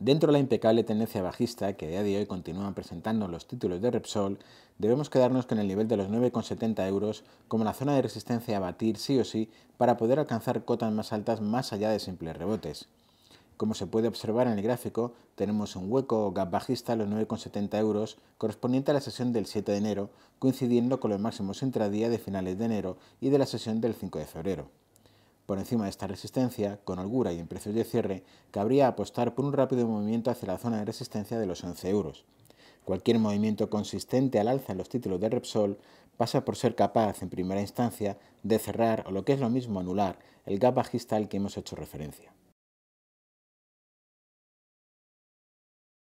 Dentro de la impecable tendencia bajista que a día de hoy continúan presentando los títulos de Repsol, debemos quedarnos con el nivel de los 9,70 euros como la zona de resistencia a batir sí o sí para poder alcanzar cotas más altas más allá de simples rebotes. Como se puede observar en el gráfico, tenemos un hueco o gap bajista a los 9,70 euros correspondiente a la sesión del 7 de enero, coincidiendo con los máximos intradía de finales de enero y de la sesión del 5 de febrero. Por encima de esta resistencia, con holgura y en precios de cierre, cabría apostar por un rápido movimiento hacia la zona de resistencia de los 11 euros. Cualquier movimiento consistente al alza en los títulos de Repsol pasa por ser capaz, en primera instancia, de cerrar o lo que es lo mismo anular el gap bajista al que hemos hecho referencia.